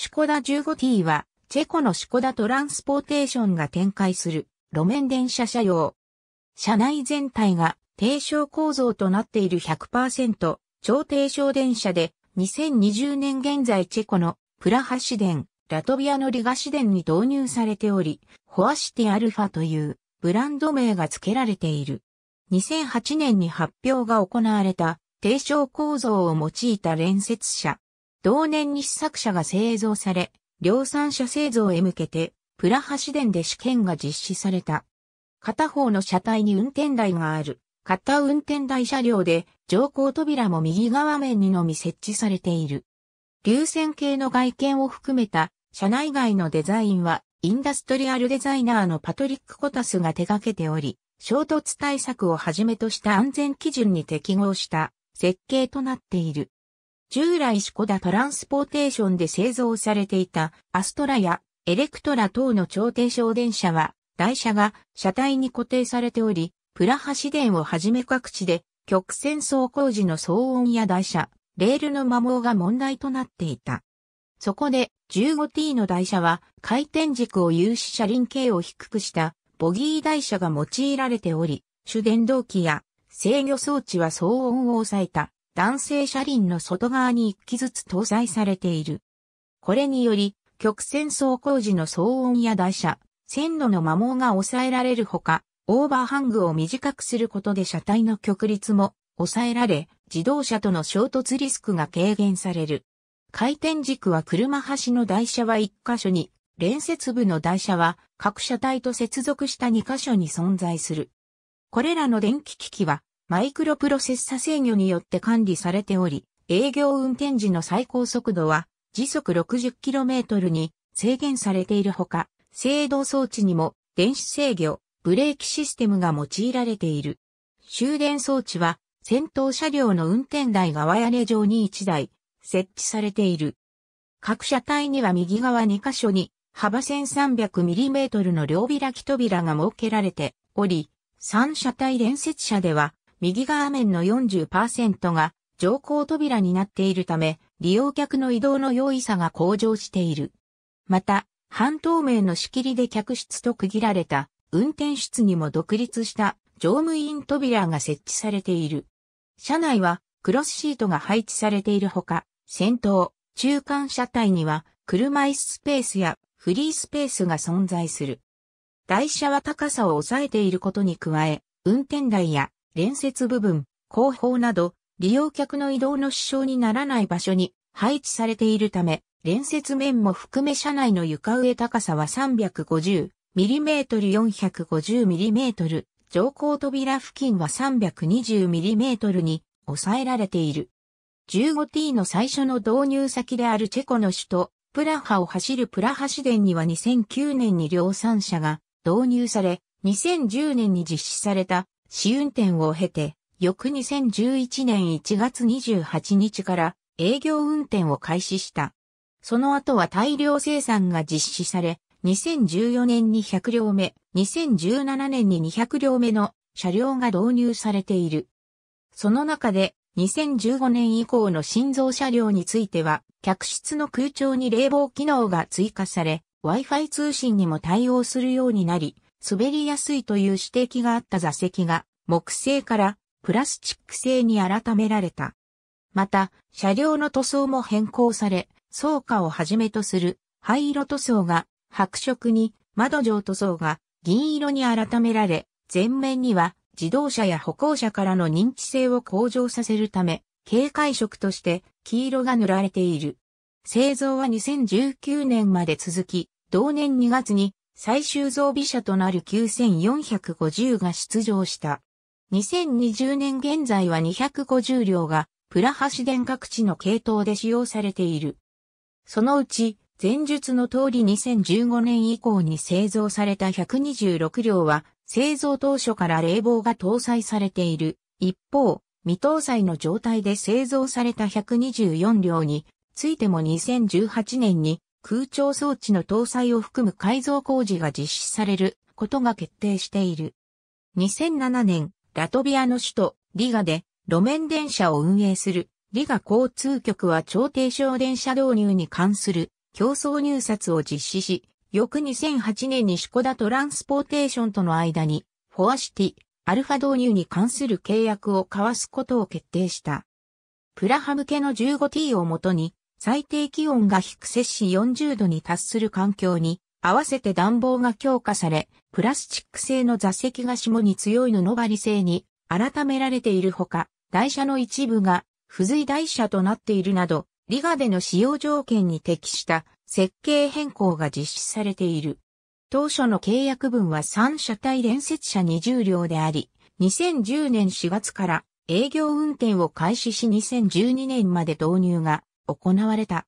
シュコダ 15T は、チェコのシュコダトランスポーテーションが展開する路面電車車用。車内全体が低床構造となっている100%超低床電車で、2020年現在チェコのプラハ市電、ラトビアのリガ市電に導入されており、ホアシティアルファというブランド名が付けられている。2008年に発表が行われた低床構造を用いた連接車、同年に試作車が製造され、量産車製造へ向けて、プラハ市電で試験が実施された。片方の車体に運転台がある。片運転台車両で乗降扉も右側面にのみ設置されている。流線形の外見を含めた車内外のデザインはインダストリアルデザイナーのパトリック・コタスが手掛けており、衝突対策をはじめとした安全基準に適合した設計となっている。従来シコダトランスポーテーションで製造されていたアストラやエレクトラ等の超低床電車は台車が車体に固定されており、プラハ市電をはじめ各地で曲線走行時の騒音や台車、レールの摩耗が問題となっていた。そこで 15T の台車は回転軸を有し車輪径を低くしたボギー台車が用いられており、主電動機や制御装置は騒音を抑えた男性車輪の外側に1機ずつ搭載されている。これにより、曲線走行時の騒音や台車、線路の摩耗が抑えられるほか、オーバーハングを短くすることで車体の曲率も抑えられ、自動車との衝突リスクが軽減される。回転軸は車端の台車は1箇所に、連接部の台車は各車体と接続した2箇所に存在する。これらの電気機器はマイクロプロセッサ制御によって管理されており、営業運転時の最高速度は時速 60km に制限されているほか、制動装置にも電子制御、ブレーキシステムが用いられている。終電装置は先頭車両の運転台側屋根上に1台設置されている。各車体には右側2箇所に幅 1300mm の両開き扉が設けられており、3車体連接車では右側面の40%が乗降扉になっているため、利用客の移動の容易さが向上している。また、半透明の仕切りで客室と区切られた運転室にも独立した乗務員扉が設置されている。車内はクロスシートが配置されているほか、先頭、中間車体には車椅子スペースやフリースペースが存在する。台車は高さを抑えていることに加え、運転台や連接部分、後方など、利用客の移動の支障にならない場所に配置されているため、連接面も含め車内の床上高さは 350mm、450mm、乗降扉付近は 320mm に抑えられている。15T の最初の導入先であるチェコの首都、プラハを走るプラハ市電には2009年に量産車が導入され、2010年に実施された試運転を経て、翌2011年1月28日から営業運転を開始した。その後は大量生産が実施され、2014年に100両目、2017年に200両目の車両が導入されている。その中で、2015年以降の新造車両については、客室の空調に冷房機能が追加され、Wi-Fi 通信にも対応するようになり、滑りやすいという指摘があった座席が木製からプラスチック製に改められた。また、車両の塗装も変更され、倉下をはじめとする灰色塗装が白色に、窓状塗装が銀色に改められ、前面には自動車や歩行者からの認知性を向上させるため、警戒色として黄色が塗られている。製造は2019年まで続き、同年2月に最終増備者となる9450が出場した。2020年現在は250両がプラハ市電各地の系統で使用されている。そのうち、前述の通り2015年以降に製造された126両は、製造当初から冷房が搭載されている。一方、未搭載の状態で製造された124両についても2018年に空調装置の搭載を含む改造工事が実施されることが決定している。2007年、ラトビアの首都リガで路面電車を運営するリガ交通局は超低床電車導入に関する競争入札を実施し、翌2008年にシコダトランスポーテーションとの間にフォアシティ、アルファ導入に関する契約を交わすことを決定した。プラハ向けの 15T をもとに最低気温が低摂氏40度に達する環境に、合わせて暖房が強化され、プラスチック製の座席が霜に強い布張り製に改められているほか、台車の一部が付随台車となっているなど、リガでの使用条件に適した設計変更が実施されている。当初の契約分は3車体連接車20両であり、2010年4月から営業運転を開始し2012年まで導入が行われた。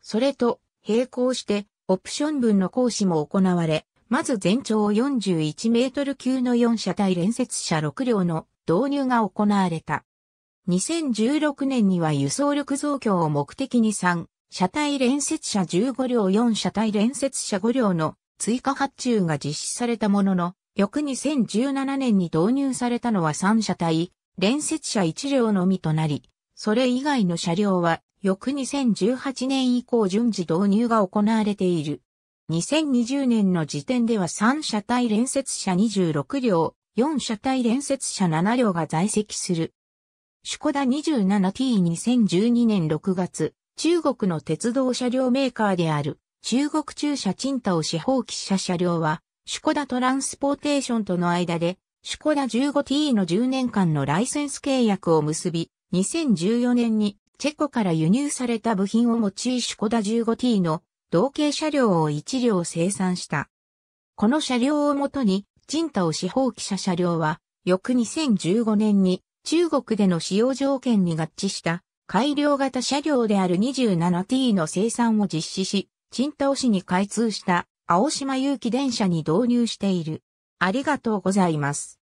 それと、並行して、オプション分の行使も行われ、まず全長41メートル級の4車体連接車6両の導入が行われた。2016年には輸送力増強を目的に3、車体連接車15両4車体連接車5両の追加発注が実施されたものの、翌2017年に導入されたのは3車体、連接車1両のみとなり、それ以外の車両は翌2018年以降順次導入が行われている。2020年の時点では3車体連接車26両、4車体連接車7両が在籍する。シュコダ 27T2012 年6月、中国の鉄道車両メーカーである中国中車チンタを司法機車車両は、シュコダトランスポーテーションとの間で、シュコダ 15T の10年間のライセンス契約を結び、2014年にチェコから輸入された部品を用いシュコダ 15T の同型車両を1両生産した。この車両をもとに、ジンタを四方記者車両は、翌2015年に中国での使用条件に合致した改良型車両である 27T の生産を実施し、チンタオ市に開通した青島有機電車に導入している。ありがとうございます。